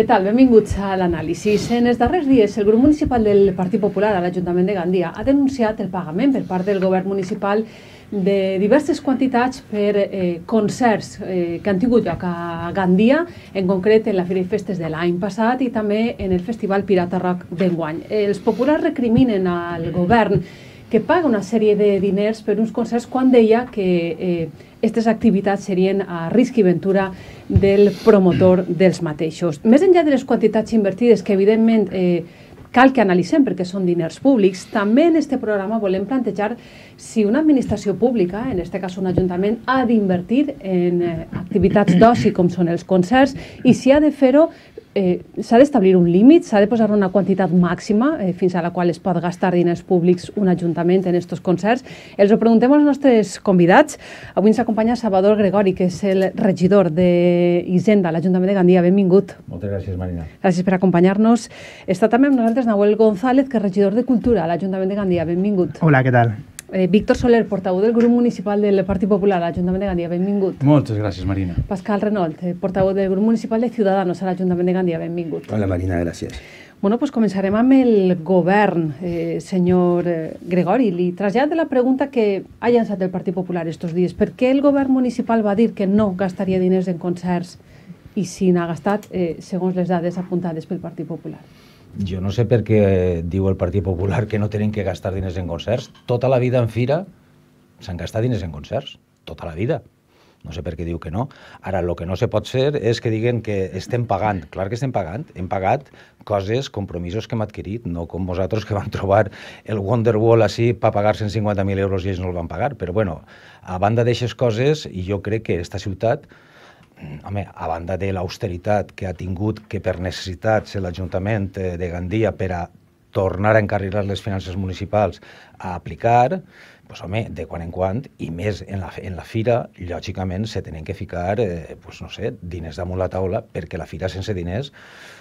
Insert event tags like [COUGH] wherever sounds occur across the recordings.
Què tal? Benvinguts a l'anàlisi. En els darrers dies, el grup municipal del Partit Popular a l'Ajuntament de Gandia ha denunciat el pagament per part del govern municipal de diverses quantitats per eh, concerts eh, que han tingut lloc a Gandia, en concret en la Fira i Festes de l'any passat i també en el Festival Pirata Rock d'enguany. Els populars recriminen al govern que paga una sèrie de diners per uns concerts quan deia que aquestes eh, activitats serien a risc i ventura del promotor dels mateixos. Més enllà de les quantitats invertides, que evidentment eh, cal que analitzem perquè són diners públics. També en este programa volem plantejar si una administració pública, en este cas un ajuntament, ha d'invertir en eh, activitats d'oci com són els concerts i si ha de fer-ho eh, s'ha d'establir un límit, s'ha de posar una quantitat màxima eh, fins a la qual es pot gastar diners públics un ajuntament en aquests concerts. Els ho preguntem als nostres convidats. Avui ens acompanya Salvador Gregori, que és el regidor d'Hisenda l'Ajuntament de Gandia. Benvingut. Moltes gràcies, Marina. Gràcies per acompanyar-nos. Està també amb nosaltres Nahuel González, que és regidor de Cultura a l'Ajuntament de Gandia. Benvingut. Hola, què tal? Eh, Víctor Soler, portaveu del grup municipal del Partit Popular a l'Ajuntament de Gandia, benvingut. Moltes gràcies, Marina. Pascal Renault, eh, portaveu del grup municipal de Ciudadanos a l'Ajuntament de Gandia, benvingut. Hola, Marina, gràcies. Bueno, pues començarem amb el govern, eh, senyor eh, Gregori. Li de la pregunta que ha llançat el Partit Popular estos dies. Per què el govern municipal va dir que no gastaria diners en concerts i si n'ha gastat, eh, segons les dades apuntades pel Partit Popular? Jo no sé per què diu el Partit Popular que no tenen que gastar diners en concerts. Tota la vida en fira s'han gastat diners en concerts. Tota la vida. No sé per què diu que no. Ara, el que no se pot ser és que diguen que estem pagant. Clar que estem pagant. Hem pagat coses, compromisos que hem adquirit, no com vosaltres que vam trobar el Wonderwall així per pagar 150.000 euros i ells no el van pagar. Però, bueno, a banda d'aixes coses, jo crec que aquesta ciutat Mm, home, a banda de l'austeritat que ha tingut, que per necessitats l'Ajuntament eh, de Gandia per a tornar a encarrilar les finances municipals a aplicar, pues home, de quan en quan, i més en la, en la fira, lògicament se tenen que ficar, eh, pues no sé, diners damunt la taula, perquè la fira sense diners,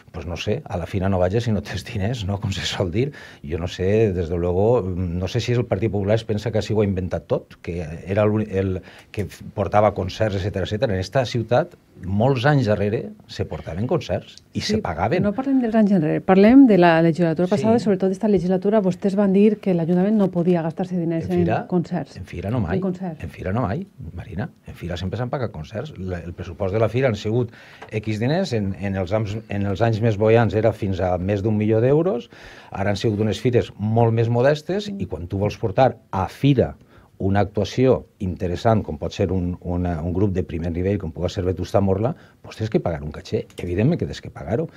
pues no sé, a la fira no vaja si no tens diners, no? com se sol dir. Jo no sé, des de luego, no sé si el Partit Popular es pensa que així ho ha inventat tot, que era el, el que portava concerts, etc etc. En esta ciutat molts anys darrere se portaven concerts i sí, se pagaven. No parlem dels anys enrere, parlem de la legislatura sí. passada, sobretot d'esta legislatura, vostès van dir que l'Ajuntament no podia gastar-se diners en, fira, en concerts. En fira no mai, en, en fira no mai, Marina. En fira sempre s'han pagat concerts. La, el pressupost de la fira han sigut X diners, en, en, els, en els anys més boians era fins a més d'un milió d'euros, ara han sigut unes fires molt més modestes mm. i quan tu vols portar a fira una actuació interessant, com pot ser un, una, un grup de primer nivell, com pot ser Vetusta Morla, doncs tens que pagar un caché. Evidentment que tens que pagar-ho.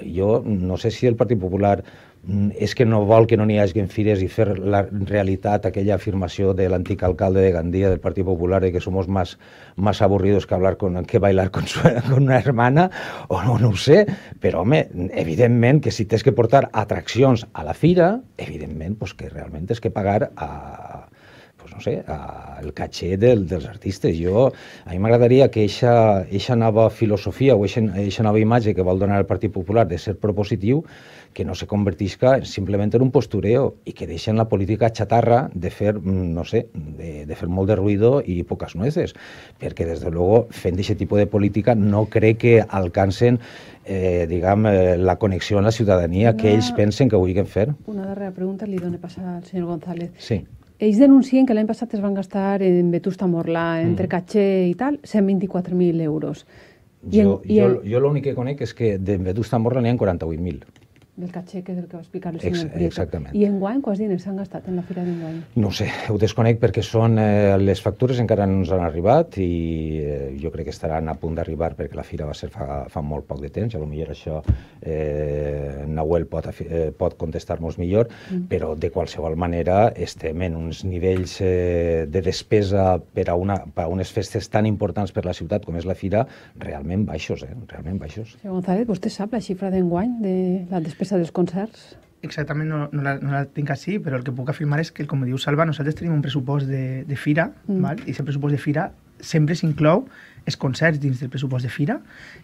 Jo no sé si el Partit Popular mm, és que no vol que no n'hi hagin fires i fer la realitat aquella afirmació de l'antic alcalde de Gandia del Partit Popular de que som més, més avorridos que, hablar con, que bailar con, su, [LAUGHS] con una hermana, o no, no ho sé, però home, evidentment que si tens que portar atraccions a la fira, evidentment pues, que realment tens que pagar a, pues no sé, a, el caché del, dels artistes. Jo, a mi m'agradaria que aquesta nova filosofia o aquesta nova imatge que vol donar el Partit Popular de ser propositiu, que no se convertisca simplement en un postureo i que deixen la política xatarra de fer, mm, no sé, de, de fer molt de ruïdo i poques nueces, perquè, des de luego, fent aquest tipus de política no crec que alcancen eh, diguem, eh, la connexió amb la ciutadania una, que ells pensen que vulguin fer. Una darrera pregunta li dona passar al senyor González. Sí. Ells denuncien que l'any passat es van gastar en Vetusta Morla, entre mm. caché i tal, 124.000 euros. I jo, en, i jo, el... jo l'únic que conec és que de Vetusta Morla n'hi ha 48.000 del caché, que és el que va explicar el senyor Prieto. Exactament. I enguany, quants diners s'han gastat en la fira d'enguany? No sé, ho desconec perquè són eh, les factures encara no ens han arribat i eh, jo crec que estaran a punt d'arribar perquè la fira va ser fa, fa molt poc de temps, a lo millor això eh, Nahuel pot, eh, pot contestar-nos millor, mm. però de qualsevol manera estem en uns nivells eh, de despesa per a, una, per a unes festes tan importants per la ciutat com és la fira, realment baixos, eh? realment baixos. Senyor González, vostè sap la xifra d'enguany de la despesa l'adreça dels concerts? Exactament, no, no, la, no la tinc així, però el que puc afirmar és que, com diu Salva, nosaltres tenim un pressupost de, de fira, mm. val? i aquest pressupost de fira sempre s'inclou els concerts dins del pressupost de fira,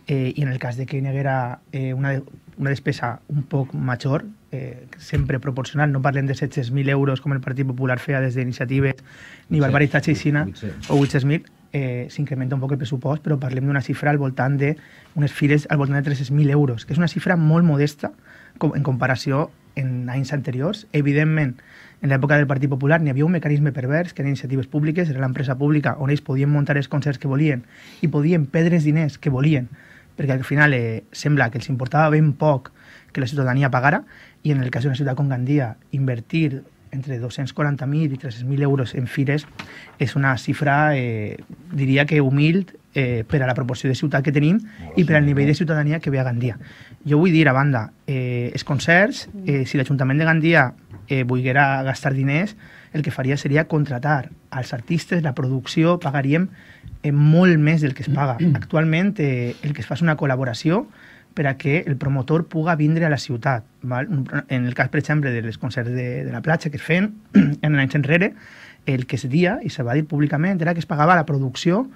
eh, i en el cas de que hi haguera eh, una, una despesa un poc major, eh, sempre proporcional, no parlem de 700.000 euros com el Partit Popular feia des d'iniciatives, ni barbaritat Xeixina, o 800.000, eh, s'incrementa un poc el pressupost, però parlem d'una xifra al voltant de unes files al voltant de 300.000 euros, que és una xifra molt modesta, mm com, en comparació en anys anteriors. Evidentment, en l'època del Partit Popular n'hi havia un mecanisme pervers, que eren iniciatives públiques, era l'empresa pública on ells podien muntar els concerts que volien i podien perdre els diners que volien, perquè al final eh, sembla que els importava ben poc que la ciutadania pagara, i en el cas d'una ciutat com Gandia, invertir entre 240.000 i 300.000 euros en fires és una xifra, eh, diria que humil, eh, per a la proporció de ciutat que tenim i per al nivell eh? de ciutadania que ve a Gandia jo vull dir, a banda, eh, els concerts, mm. eh, si l'Ajuntament de Gandia eh, volguera gastar diners, el que faria seria contratar als artistes, la producció, pagaríem eh, molt més del que es paga. Mm. Actualment eh, el que es fa és una col·laboració per a que el promotor puga vindre a la ciutat. Val? En el cas, per exemple, dels concerts de, de la platja que es feien [CLEARS THROAT] en anys enrere, el que es dia i se va dir públicament era que es pagava la producció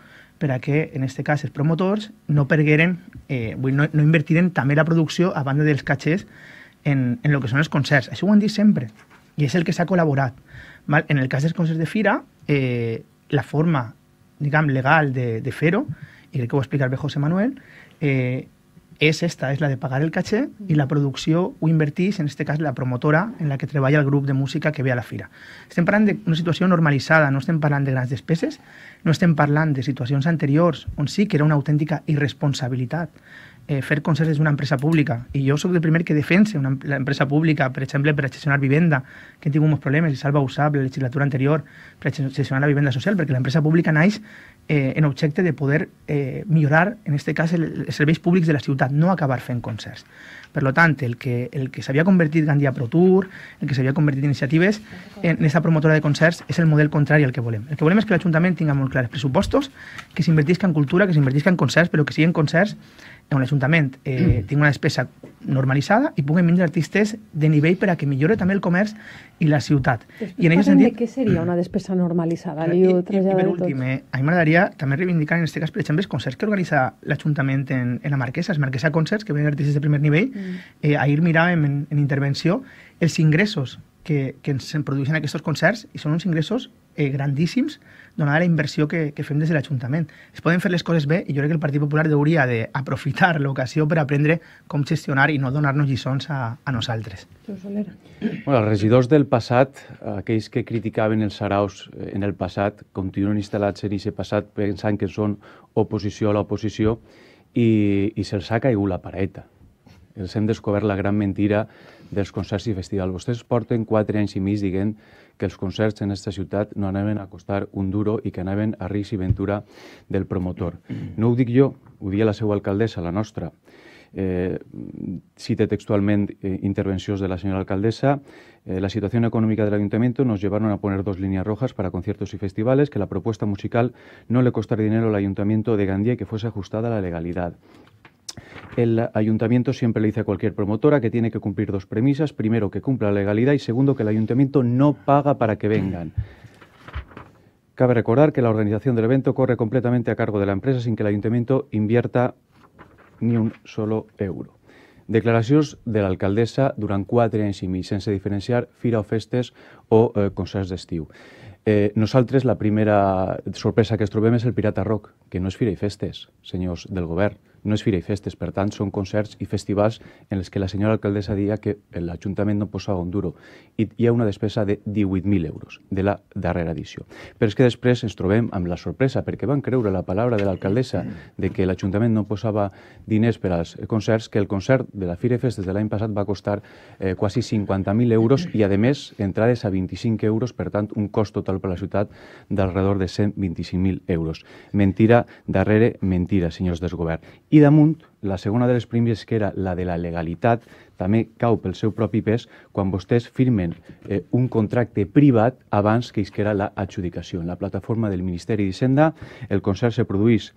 per a que, en aquest cas, els promotors no pergueren, eh, no, no invertiren també la producció a banda dels catxers en, en el que són els concerts. Això ho han dit sempre, i és el que s'ha col·laborat. Val? En el cas dels concerts de fira, eh, la forma, diguem, legal de, de fer-ho, i crec que ho ha explicat bé José Manuel, eh, és esta, és la de pagar el caché i la producció ho invertís, en este cas la promotora en la que treballa el grup de música que ve a la fira. Estem parlant d'una situació normalitzada, no estem parlant de grans despeses, no estem parlant de situacions anteriors on sí que era una autèntica irresponsabilitat eh, fer Fairconcept és una empresa pública i jo sóc el primer que defensa una, empresa pública, per exemple, per gestionar vivenda, que hem tingut molts problemes, i Salva ho sap, la legislatura anterior, per gestionar la vivenda social, perquè l'empresa pública naix eh, en objecte de poder eh, millorar, en aquest cas, el, els serveis públics de la ciutat, no acabar fent concerts. Per lo tant, el que, el que s'havia convertit Gandia Pro Tour, el que s'havia convertit en iniciatives, en aquesta promotora de concerts, és el model contrari al que volem. El que volem és que l'Ajuntament tinga molt clars pressupostos, que s'invertisca en cultura, que s'invertisca en concerts, però que siguin concerts en l'Ajuntament eh, mm. tinc una despesa normalitzada i puguem vindre artistes de nivell per a que millore també el comerç i la ciutat. Després I en aquest sentit... Què seria una despesa normalitzada? I, i, i per últim, eh, a mi m'agradaria també reivindicar en aquest cas, per exemple, els concerts que organitza l'Ajuntament en, en la Marquesa, els Marquesa Concerts, que venen artistes de primer nivell. Mm. Eh, ahir miràvem en, en intervenció els ingressos que, que ens produeixen aquests concerts i són uns ingressos eh, grandíssims donada la inversió que, que fem des de l'Ajuntament. Es poden fer les coses bé i jo crec que el Partit Popular hauria d'aprofitar l'ocasió per aprendre com gestionar i no donar-nos lliçons a, a nosaltres. Bueno, els regidors del passat, aquells que criticaven els saraus eh, en el passat, continuen instal·lats en aquest passat pensant que són oposició a l'oposició i, i se'ls ha caigut la pareta. Els hem descobert la gran mentira dels concerts i festivals. Vostès porten quatre anys i mig dient que els concerts en aquesta ciutat no anaven a costar un duro i que anaven a risc i ventura del promotor. No ho dic jo, ho dia la seva alcaldessa, la nostra. Eh, cite textualment eh, intervencions de la senyora alcaldessa. eh, la situació econòmica del l'Ajuntament nos llevaron a poner dos línies rojas para conciertos y festivales, que la propuesta musical no le costara dinero al ayuntamiento de Gandía que fuese ajustada a la legalidad. El ayuntamiento siempre le dice a cualquier promotora que tiene que cumplir dos premisas. Primero, que cumpla la legalidad y segundo, que el ayuntamiento no paga para que vengan. Cabe recordar que la organización del evento corre completamente a cargo de la empresa sin que el ayuntamiento invierta ni un solo euro. Declaraciones de alcaldesa alcaldesa duran anys i mig, sense diferenciar fira o festes o eh, de d'estiu. Eh, la primera sorpresa que estropeamos es el Pirata Rock, que no es fira y festes, señores del Gobierno. no és fira i festes, per tant, són concerts i festivals en els que la senyora alcaldessa diria que l'Ajuntament no posava un duro i hi ha una despesa de 18.000 euros de la darrera edició. Però és que després ens trobem amb la sorpresa, perquè van creure la paraula de l'alcaldessa de que l'Ajuntament no posava diners per als concerts, que el concert de la Fira i Festes de l'any passat va costar eh, quasi 50.000 euros i, a més, entrades a 25 euros, per tant, un cost total per la ciutat d'alrededor de 125.000 euros. Mentira darrere mentira, senyors del govern i damunt, la segona de les primeres, que era la de la legalitat, també cau pel seu propi pes quan vostès firmen eh, un contracte privat abans que isquera l'adjudicació. En la plataforma del Ministeri d'Hisenda, el concert se produeix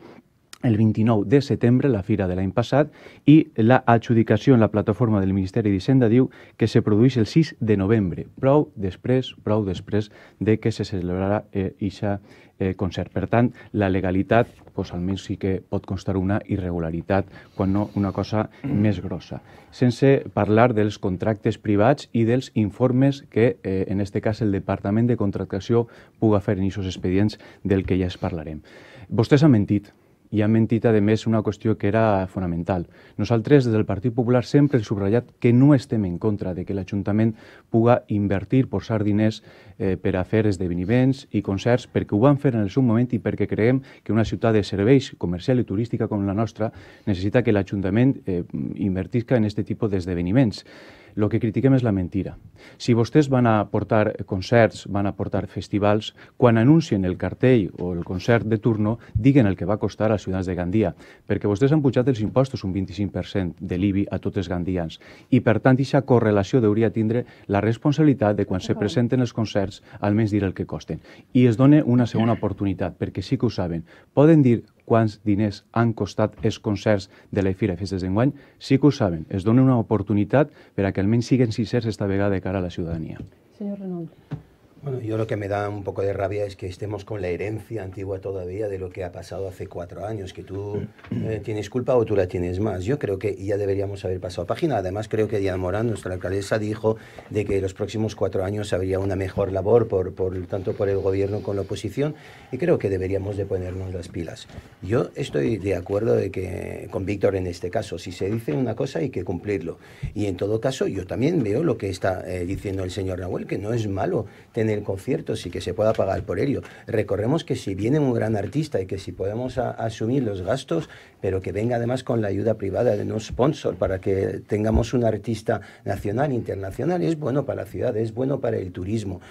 el 29 de setembre, la fira de l'any passat, i la adjudicació en la plataforma del Ministeri d'Hisenda diu que se produeix el 6 de novembre, prou després, prou després de que se celebrarà eh, ixa eh, concert. Per tant, la legalitat, doncs, almenys sí que pot constar una irregularitat, quan no una cosa més grossa. Sense parlar dels contractes privats i dels informes que, eh, en este cas, el Departament de Contractació puga fer en aquests expedients del que ja es parlarem. Vostès han mentit, i ha mentit, a més, una qüestió que era fonamental. Nosaltres, des del Partit Popular, sempre hem subratllat que no estem en contra de que l'Ajuntament puga invertir, posar diners eh, per a fer esdeveniments i concerts, perquè ho van fer en el seu moment i perquè creiem que una ciutat de serveis comercial i turística com la nostra necessita que l'Ajuntament eh, invertisca en aquest tipus d'esdeveniments. De el que critiquem és la mentira. Si vostès van a portar concerts, van a portar festivals, quan anuncien el cartell o el concert de turno, diguen el que va costar als ciutadans de Gandia, perquè vostès han pujat els impostos un 25% de l'IBI a tots els gandians i, per tant, aquesta correlació hauria tindre la responsabilitat de quan se presenten els concerts almenys dir el que costen. I es dona una segona oportunitat, perquè sí que ho saben. Poden dir quants diners han costat els concerts de la Fira Festes d'enguany, sí que ho saben. Es dona una oportunitat per a que almenys siguin sincers esta vegada de cara a la ciutadania. Senyor Renault. Bueno, yo lo que me da un poco de rabia es que estemos con la herencia antigua todavía de lo que ha pasado hace cuatro años, que tú [CLEARS THROAT] eh, tienes culpa o tú la tienes más. Yo creo que ya deberíamos haber pasado página. Además, creo que Diana Morán, nuestra alcaldesa, dijo de que los próximos cuatro años habría una mejor labor, por, por tanto por el gobierno con la oposición, y creo que deberíamos de ponernos las pilas. Yo estoy de acuerdo de que, con Víctor en este caso, si se dice una cosa hay que cumplirlo. Y en todo caso, yo también veo lo que está eh, diciendo el señor Nahuel, que no es malo tener el concierto, sí que se pueda pagar por ello. Recorremos que si viene un gran artista y que si podemos asumir los gastos, pero que venga además con la ayuda privada de un sponsor para que tengamos un artista nacional, internacional, es bueno para la ciudad, es bueno para el turismo.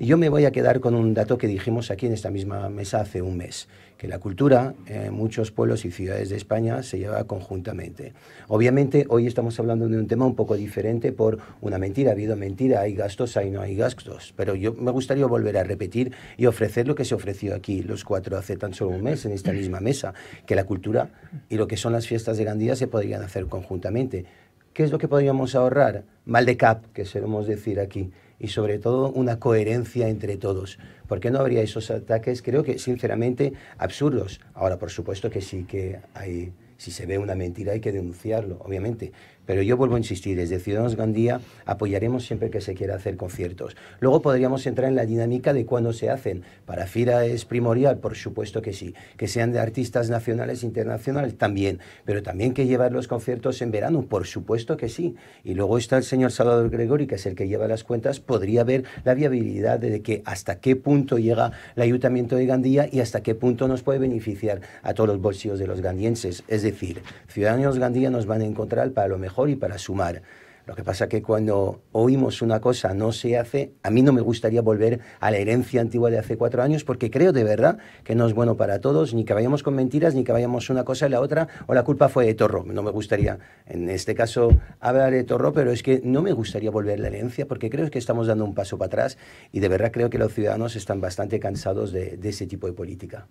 Y yo me voy a quedar con un dato que dijimos aquí en esta misma mesa hace un mes, que la cultura en muchos pueblos y ciudades de España se lleva conjuntamente. Obviamente hoy estamos hablando de un tema un poco diferente por una mentira, ha habido mentira, hay gastos, hay no hay gastos, pero yo me gustaría volver a repetir y ofrecer lo que se ofreció aquí los cuatro hace tan solo un mes en esta misma mesa, que la cultura y lo que son las fiestas de Gandía se podrían hacer conjuntamente. ¿Qué es lo que podríamos ahorrar? Mal de cap, que solemos decir aquí y sobre todo una coherencia entre todos. ...porque no habría esos ataques? Creo que sinceramente absurdos. Ahora, por supuesto que sí que hay, si se ve una mentira hay que denunciarlo, obviamente, pero yo vuelvo a insistir, desde Ciudadanos Gandía apoyaremos siempre que se quiera hacer conciertos. Luego podríamos entrar en la dinámica de cuándo se hacen. Para FIRA es primordial, por supuesto que sí. Que sean de artistas nacionales e internacionales también. Pero también que llevar los conciertos en verano, por supuesto que sí. Y luego está el señor Salvador Gregori, que es el que lleva las cuentas, podría ver la viabilidad de que hasta qué punto llega el ayuntamiento de Gandía y hasta qué punto nos puede beneficiar a todos los bolsillos de los gandienses. Es decir, Ciudadanos Gandía nos van a encontrar para lo mejor y para sumar. Lo que pasa es que cuando oímos una cosa no se hace, a mí no me gustaría volver a la herencia antigua de hace cuatro años porque creo de verdad que no es bueno para todos, ni que vayamos con mentiras, ni que vayamos una cosa y la otra, o la culpa fue de Torro. No me gustaría, en este caso, hablar de Torro, pero es que no me gustaría volver a la herencia porque creo que estamos dando un paso para atrás y de verdad creo que los ciudadanos están bastante cansados de, de ese tipo de política.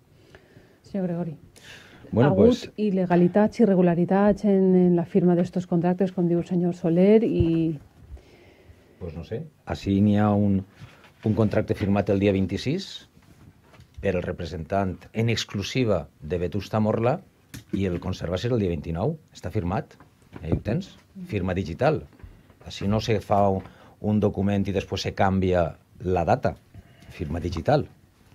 Señor Gregori. bueno, ha hagut pues... il·legalitats, irregularitats en, en la firma d'estos contractes, com diu el senyor Soler, i... Pues no sé, així n'hi ha un, un contracte firmat el dia 26 per el representant en exclusiva de Betusta Morla i el conserva ser el dia 29. Està firmat, ahí eh, ho tens, firma digital. Així no se fa un document i després se canvia la data, firma digital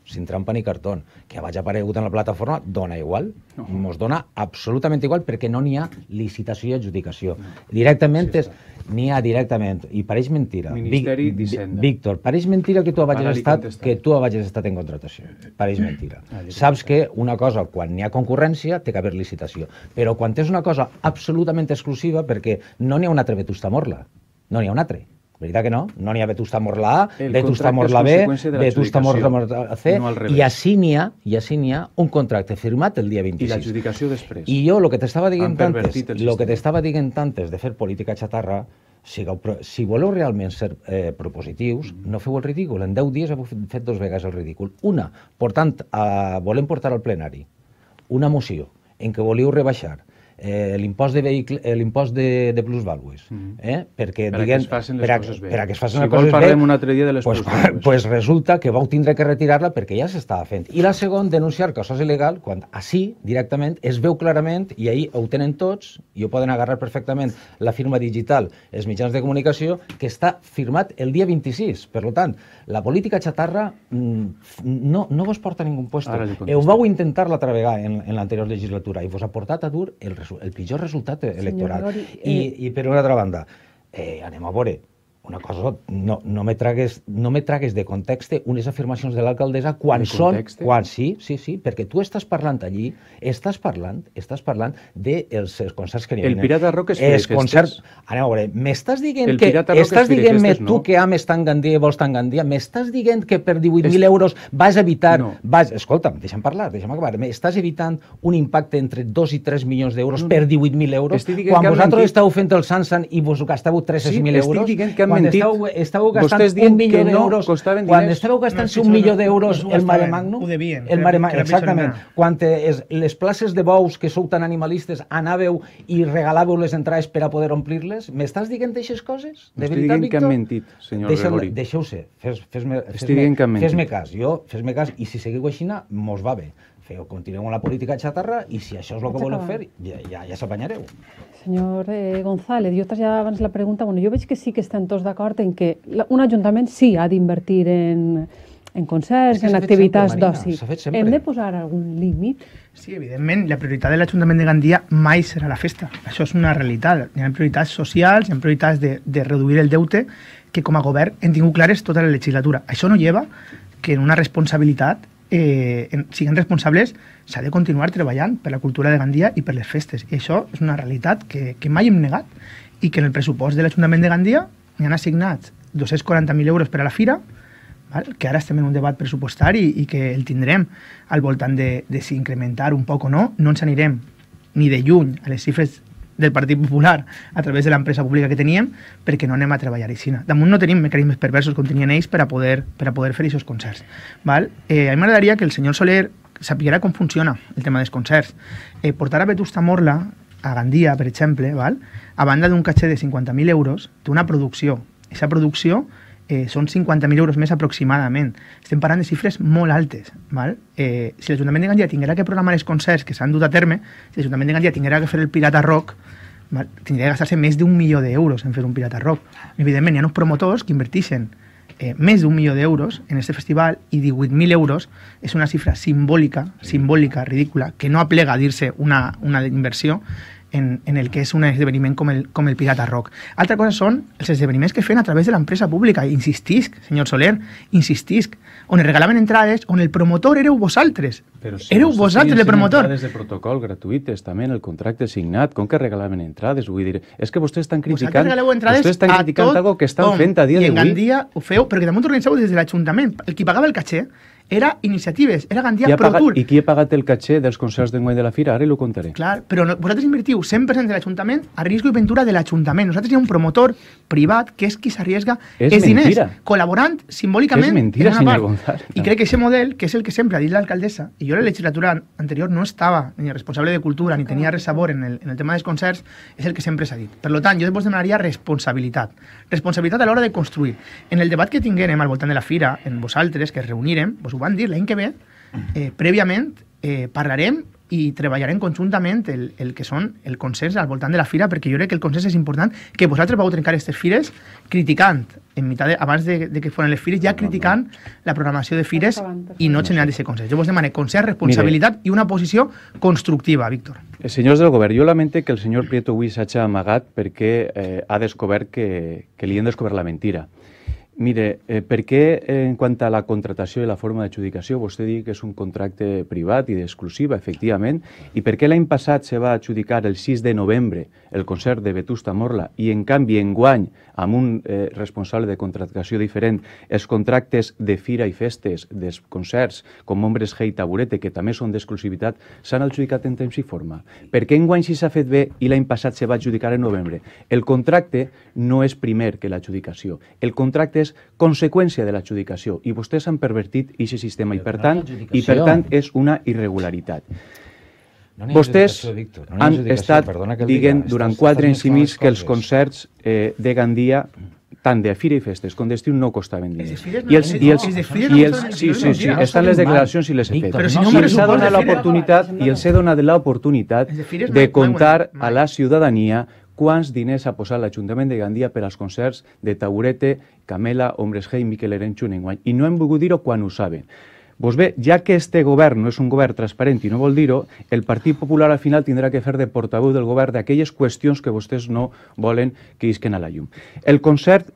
sin trampa ni cartón, que vaja aparegut en la plataforma dona igual, no. mos dona absolutament igual perquè no n'hi ha licitació i adjudicació. No. Directament sí, és n'hi ha directament, i pareix mentira. Ministeri d'Hisenda. Víctor, pareix mentira que tu vagis estat, que tu vagis estat en contratació. Pareix mentira. Ah, Saps que una cosa, quan n'hi ha concurrència, té que haver licitació. Però quan és una cosa absolutament exclusiva, perquè no n'hi ha un altre Vetusta Morla, no n'hi ha un altre Veritat que no? No n'hi ha Vetusta Morla A, Vetusta Morla B, Vetusta Morla, Morla C, no i així n'hi ha, i així n'hi ha un contracte firmat el dia 26. I l'adjudicació després. I jo el que t'estava dient tantes, el lo que t'estava dient tantes de fer política xatarra, sigueu, si voleu realment ser eh, propositius, mm -hmm. no feu el ridícul. En 10 dies heu fet dos vegades el ridícul. Una, portant a, volem portar al plenari una moció en què voleu rebaixar eh, l'impost de vehicle, eh, l'impost de, de plusvalues, mm -hmm. eh? perquè per diguem, que per, a, coses bé. per a que es facin si les coses bé, parlem un altre dia de les pues, plusvàlues. [LAUGHS] Pues resulta que vau tindre que retirar-la perquè ja s'estava fent. I la segon, denunciar que això és il·legal, quan així, directament, es veu clarament, i ahir ho tenen tots, i ho poden agarrar perfectament, la firma digital, els mitjans de comunicació, que està firmat el dia 26. Per tant, la política xatarra mm, no, no vos porta a ningú lloc. Ho vau intentar l'altra vegada en, en l'anterior legislatura i vos ha portat a dur el el pitjor resultat electoral. Senyor I, eh, I per una altra banda, eh, anem a veure, una cosa, no, no, me tragues, no me tragues de context unes afirmacions de l'alcaldessa quan de són... Context? Quan, sí, sí, sí, perquè tu estàs parlant allí, estàs parlant, estàs parlant dels de concerts que n'hi ha. El Pirata Rock es feia concert... Ara, a veure, m'estàs dient el que... Estàs dient-me no? tu que ames tan Gandia i vols tan Gandia, m'estàs dient que per 18.000 es... euros vas evitar... No. Vas... Escolta'm, deixa'm parlar, deixa'm acabar. Estàs evitant un impacte entre 2 i 3 milions d'euros no, per 18.000 euros? quan vosaltres mentit... esteu fent el Sansan i vos gastàveu 3.000 sí, euros? Estic dient que mentit. Estàveu, estàveu gastant un milió d'euros... No quan diners. estàveu gastant no, un milió d'euros el mare magnum... Ho devien. El mare magnum, exactament. Quan es, les places de bous, que sou tan animalistes, anàveu i regalàveu les entrades per a poder omplir-les? M'estàs dient aquestes coses? De veritat, Víctor? que han mentit, senyor Deixa, Gregori. Deixeu-se, fes-me fes, fes, fes, fes, fes, fes, -me cas, fes, fes, fes, fes, fes, fes, fes, feu, continueu amb la política xatarra i si això és el que voleu fer, ja, ja, ja s'apanyareu. Senyor eh, González, jo traslladava abans la pregunta, bueno, jo veig que sí que estan tots d'acord en que la, un ajuntament sí ha d'invertir en, en concerts, en activitats d'oci. Hem de posar algun límit? Sí, evidentment, la prioritat de l'Ajuntament de Gandia mai serà la festa. Això és una realitat. Hi ha prioritats socials, hi ha prioritats de, de reduir el deute, que com a govern hem tingut clares tota la legislatura. Això no lleva que en una responsabilitat eh, en, siguem responsables, s'ha de continuar treballant per la cultura de Gandia i per les festes. I això és una realitat que, que mai hem negat i que en el pressupost de l'Ajuntament de Gandia n'hi han assignat 240.000 euros per a la fira, val? que ara estem en un debat pressupostari i que el tindrem al voltant de, de si incrementar un poc o no, no ens anirem ni de lluny a les xifres del Partit Popular a través de l'empresa pública que teníem perquè no anem a treballar així. Damunt no tenim mecanismes perversos com tenien ells per a poder, per a poder fer aquests concerts. Val? Eh, a mi m'agradaria que el senyor Soler sapiguera com funciona el tema dels concerts. Eh, portar a Vetusta Morla, a Gandia, per exemple, val? a banda d'un caché de 50.000 euros, té una producció. Aquesta producció eh, són 50.000 euros més aproximadament. Estem parlant de xifres molt altes. Val? Eh, si l'Ajuntament de Gandia tinguera que programar els concerts que s'han dut a terme, si l'Ajuntament de Gandia tinguera que fer el Pirata Rock, val? tindria que gastar-se més d'un milió d'euros en fer un Pirata Rock. Evidentment, hi ha uns promotors que inverteixen eh, més d'un milió d'euros en aquest festival i 18.000 euros és una xifra simbòlica, simbòlica, ridícula, que no aplega a dir-se una, una inversió en, en el que és un esdeveniment com el, com el Pirata Rock. Altra cosa són els esdeveniments que feien a través de l'empresa pública. Insistisc, senyor Soler, insistisc. On es regalaven entrades, on el promotor éreu vosaltres. Però si Éreu vosaltres el promotor. Entrades de protocol gratuïtes, també en el contracte signat, com que regalaven entrades, vull dir, és que vostès estan criticant, vosaltres vostès estan criticant algo que estan on, fent a dia d'avui. I en Gandia ho feu, perquè també ho organitzeu des de l'Ajuntament. El qui pagava el caché era iniciatives, era Gandia Pro pagat, Tour. I qui ha pagat el caché dels concerts d'enguany de la Fira? Ara ho contaré. Clar, però no, vosaltres invertiu 100% de l'Ajuntament a risc i ventura de l'Ajuntament. Nosaltres hi ha un promotor privat que és qui s'arriesga els diners, col·laborant simbòlicament. És mentira, senyor González. I crec que aquest model, que és el que sempre ha dit l'alcaldessa, i jo la legislatura anterior no estava ni responsable de cultura ni tenia res sabor en el, en el tema dels concerts, és el que sempre s'ha dit. Per tant, jo després demanaria responsabilitat. Responsabilitat a l'hora de construir. En el debat que tinguérem al voltant de la fira, en vosaltres, que es reunirem, vos ho van dir l'any que ve, eh, prèviament eh, parlarem i treballarem conjuntament el, el que són el consens al voltant de la fira, perquè jo crec que el consens és important, que vosaltres vau trencar aquestes fires criticant, en mitat de, abans de, de que foren les fires, ja criticant la programació de fires i no generant aquest consens. Jo vos demané consens, responsabilitat Mire, i una posició constructiva, Víctor. Eh, senyors del govern, jo lamente que el senyor Prieto avui s'hagi amagat perquè eh, ha descobert que, que li han descobert la mentira. Mire, eh, per què eh, en quant a la contratació i la forma d'adjudicació, vostè diu que és un contracte privat i d'exclusiva, efectivament, i per què l'any passat se va adjudicar el 6 de novembre el concert de Betusta Morla i en canvi en guany amb un eh, responsable de contractació diferent, els contractes de fira i festes, dels concerts, com Ombres G i Taburete, que també són d'exclusivitat, s'han adjudicat en temps i forma. Per què en guany si s'ha fet bé i l'any passat se va adjudicar en novembre? El contracte no és primer que l'adjudicació. El contracte és conseqüència de l'adjudicació i vostès han pervertit aquest sistema i per, tant, i per tant és una irregularitat. No vostès no han estat diguent durant quatre anys i mig que els concerts eh, de Gandia tant de Fira i Festes com d'estiu no costaven diners. I els, i els, i els, sí, sí, sí, estan les declaracions i les he fet. Si els ha donat l'oportunitat i els he donat l'oportunitat de contar a la ciutadania quants diners ha posat l'Ajuntament de Gandia per als concerts de Taurete, Camela, G i Miquel Erenxun enguany. I no hem volgut dir-ho quan ho saben. Pues bé, ja que este govern no és un govern transparent i no vol dir-ho, el Partit Popular al final tindrà que fer de portaveu del govern d'aquelles qüestions que vostès no volen que isquen a la llum. El concert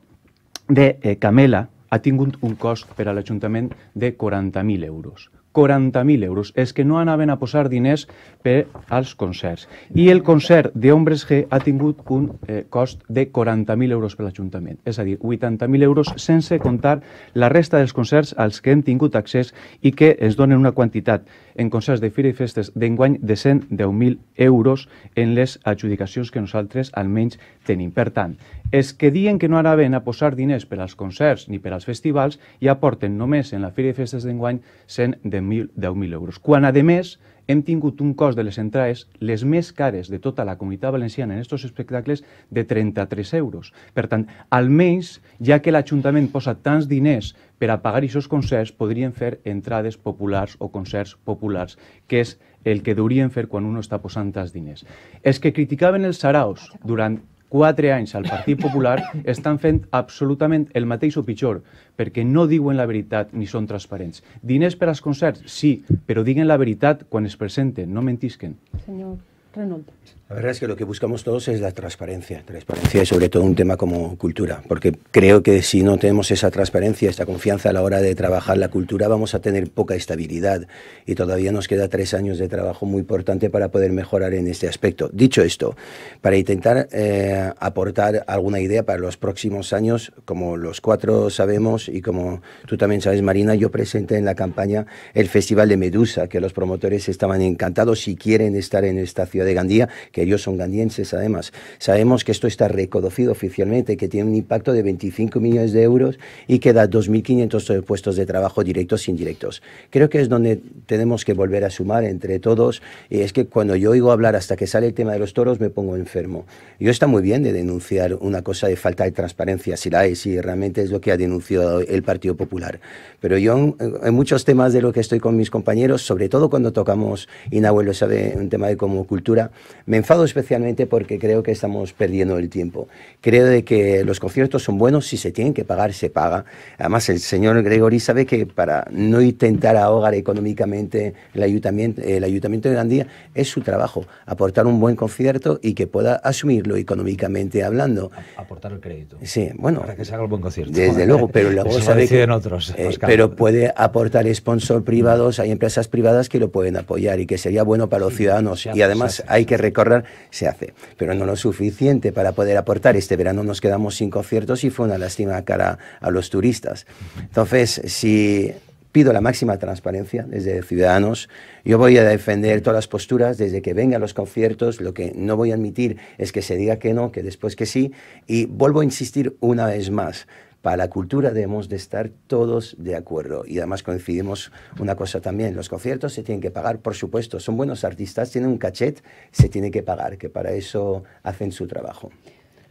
de eh, Camela ha tingut un cost per a l'Ajuntament de 40.000 euros. 40.000 euros. És que no anaven a posar diners per als concerts. I el concert d'Hombres G ha tingut un eh, cost de 40.000 euros per l'Ajuntament. És a dir, 80.000 euros sense comptar la resta dels concerts als que hem tingut accés i que ens donen una quantitat en concerts de fira i festes d'enguany de 110.000 euros en les adjudicacions que nosaltres almenys tenim. Per tant, és que diuen que no anaven a posar diners per als concerts ni per als festivals i aporten només en la fira i festes d'enguany 110.000 10.000 euros, quan a més hem tingut un cost de les entrades les més cares de tota la comunitat valenciana en aquests espectacles de 33 euros. Per tant, almenys, ja que l'Ajuntament posa tants diners per a pagar aquests concerts, podrien fer entrades populars o concerts populars, que és el que deurien fer quan un està posant tants diners. Els que criticaven els saraus durant quatre anys al Partit Popular estan fent absolutament el mateix o pitjor, perquè no diuen la veritat ni són transparents. Diners per als concerts, sí, però diguen la veritat quan es presenten, no mentisquen. Senyor Reynolds. La verdad es que lo que buscamos todos es la transparencia, transparencia y sobre todo un tema como cultura, porque creo que si no tenemos esa transparencia, esta confianza a la hora de trabajar la cultura, vamos a tener poca estabilidad y todavía nos queda tres años de trabajo muy importante para poder mejorar en este aspecto. Dicho esto, para intentar eh, aportar alguna idea para los próximos años, como los cuatro sabemos y como tú también sabes, Marina, yo presenté en la campaña el Festival de Medusa, que los promotores estaban encantados si quieren estar en esta ciudad de Gandía, ellos son gandienses además. Sabemos que esto está reconocido oficialmente, que tiene un impacto de 25 millones de euros y que da 2.500 puestos de trabajo directos e indirectos. Creo que es donde tenemos que volver a sumar entre todos. Y es que cuando yo oigo hablar hasta que sale el tema de los toros, me pongo enfermo. Yo está muy bien de denunciar una cosa de falta de transparencia, si la hay, si realmente es lo que ha denunciado el Partido Popular. Pero yo, en muchos temas de lo que estoy con mis compañeros, sobre todo cuando tocamos, y Nahuel lo sabe, un tema de como cultura, me enfermo especialmente porque creo que estamos perdiendo el tiempo. Creo de que los conciertos son buenos, si se tienen que pagar, se paga. Además, el señor Gregory sabe que para no intentar ahogar económicamente el ayuntamiento, el ayuntamiento de Gandía, es su trabajo, aportar un buen concierto y que pueda asumirlo económicamente hablando. Aportar el crédito. Sí, bueno. Para que se haga el buen concierto. Desde luego, pero luego [LAUGHS] sabe que... Otros, eh, pero puede aportar sponsor privados, hay empresas privadas que lo pueden apoyar y que sería bueno para los ciudadanos. Y además hay que recordar se hace. Pero no lo suficiente para poder aportar. Este verano nos quedamos sin conciertos y fue una lástima cara a los turistas. Entonces, si pido la máxima transparencia desde Ciudadanos. Yo voy a defender todas las posturas desde que vengan los conciertos. Lo que no voy a admitir es que se diga que no, que después que sí. Y vuelvo a insistir una vez más. Para la cultura debemos de estar todos de acuerdo. Y además coincidimos una cosa también, los conciertos se tienen que pagar, por supuesto, son buenos artistas, tienen un cachet, se tiene que pagar, que para eso hacen su trabajo.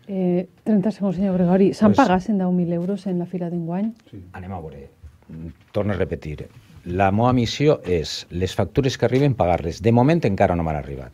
30 eh, segundos, señor Gregori. ¿Se han paga 1.000 euros en la fila de Sí. Anem a Torno a repetir. La moa misio es, les factures que arriben pagarles. De momento, encara no m'han arribat,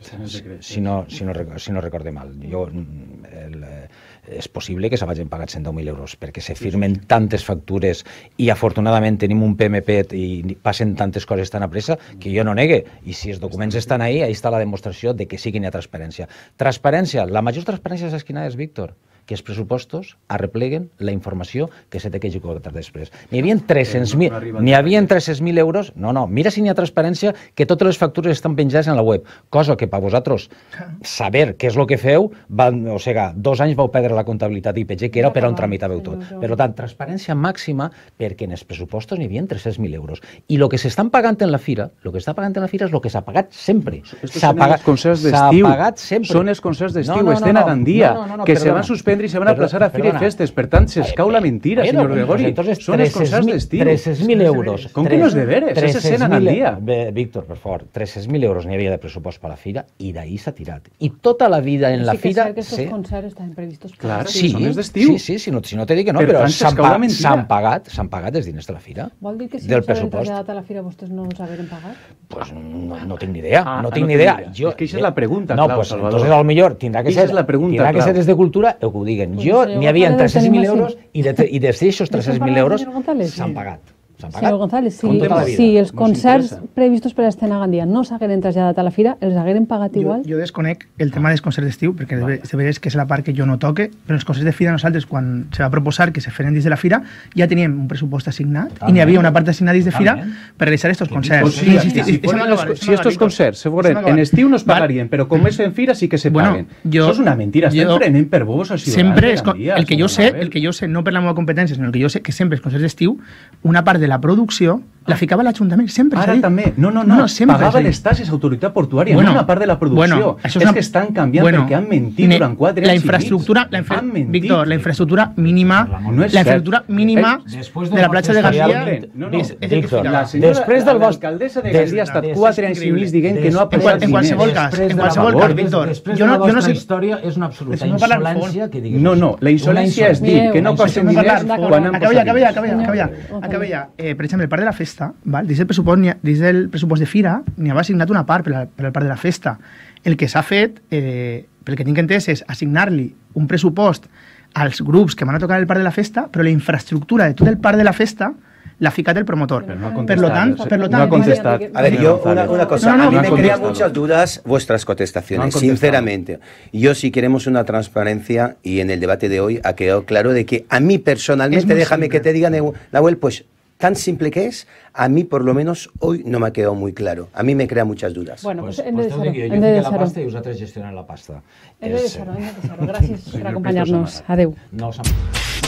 si no, si, no, si no recorde mal. yo mm, el, eh, és possible que se vagin pagats 110.000 euros, perquè se firmen tantes factures i afortunadament tenim un PMP i passen tantes coses tan a pressa que jo no negue. I si els documents estan ahí, ahí està la demostració de que sí que hi ha transparència. Transparència, la major transparència saps quina és, Víctor? que els pressupostos arrepleguen la informació que se té que executar després. N'hi havia 300.000 eh, no havia 300.000 euros. No, no, mira si n'hi ha transparència que totes les factures estan penjades en la web, cosa que per vosaltres saber què és el que feu, van, o sigui, dos anys vau perdre la comptabilitat d'IPG, que era per on tramitàveu tot. Per tant, transparència màxima perquè en els pressupostos n'hi havia 300.000 euros. I el que s'estan pagant en la fira, el que està pagant en la fira és el que s'ha pagat sempre. S'ha pagat, pagat sempre. Són els concerts d'estiu, no, no, no, estan a Gandia, no, no, no, que perdona. se van suspendre vendre i se van aplaçar a Fira i Festes. Per tant, s'escau la mentira, bueno, senyor Gregori. Entonces, Són els concerts d'estiu. 300.000 euros. Com que no és de veres? És escena al dia. Víctor, per favor, 300.000 euros n'hi havia de pressupost per la Fira i d'ahir s'ha tirat. I tota la vida en la sí Fira... Sí que és que aquests concerts estaven previstos per Clar, sí, són els d'estiu. Sí, sí, si no, si no t'he dit que no, per però s'han pa pagat, s'han pagat els diners de la Fira. Vol dir que si us hagueren traslladat a la Fira vostès no us haguen pagat? Pues no, no tinc ni idea, ah, no ah, tinc ni idea. Jo, és que això és la pregunta, no, Clau, pues, Salvador. Entonces, potser tindrà que ser, la pregunta, tindrà que ser des de cultura, ho diguen. Jo n'hi havia 300.000 euros i, de, i de 300.000 euros s'han pagat. Senyor González, si, si els no concerts previstos per a Estena Gandia no s'hagueren traslladat a la fira, els hagueren pagat igual? Jo, jo desconec el tema dels concerts d'estiu, perquè vale. se que és la part que jo no toque, però els concerts de fira nosaltres, quan se va proposar que se feren dins de la fira, ja teníem un pressupost assignat i n'hi havia una part assignada dins de fira per realitzar aquests concerts. Sí, sí, sí, sí, sí, si aquests concerts se foren en estiu no es pagarien, però com és en fira sí que se paguen. Això és una mentira, estem prenent per bobos ciutadans. Sempre, el que jo sé, el que jo sé, no per la meva competència, sinó el que jo sé, que sempre els concerts d'estiu, una part de de la producción La ah. ficava l'Ajuntament, sempre. Ara també. No, no, no. no sempre, Pagava les taxes autoritat portuària, bueno, no una part de la producció. Bueno, això és, una... que estan canviant bueno, perquè han mentit ne... durant quatre anys la infraestructura, i mig. La infra... Víctor, la infraestructura mínima, no la infraestructura mínima eh, de la platja de Gandia... No, no, Víctor, la senyora, després del bosc... L'alcaldessa de Gandia ha estat 4 anys i mig dient que no ha passat En qualsevol cas, en qualsevol cas, Víctor. Jo no, jo no sé... història és una absoluta insolència que diguis. No, no, la insolència és dir que no costen diners quan han passat diners. Acaba ja, acaba ja, acaba ja. Per exemple, part de la festa dice el presupuesto de fira n'hi ha asignar una par para el par de la festa. El que s'ha fet, eh, que tinc entès, és asignarle li un pressupost als grups que van a tocar el par de la festa, pero la infraestructura de todo el par de la festa la ha del el promotor. No lo tanto eh? lo no ha A ver, yo una, cosa, a mí me crean muchas dudas vuestras contestaciones, sinceramente. Yo si queremos una transparencia y en el debate de hoy ha quedado claro de que a mí personalmente, déjame que te diga, Nahuel, pues tan simple que es, a mí por lo menos hoy no me ha quedado muy claro. A mí me crea muchas dudas. Bueno, pues, pues, pues de yo de la pasta y tres gestionar la pasta. Es, de deixar-ho, eh, gracias de [LAUGHS] acompañarnos ho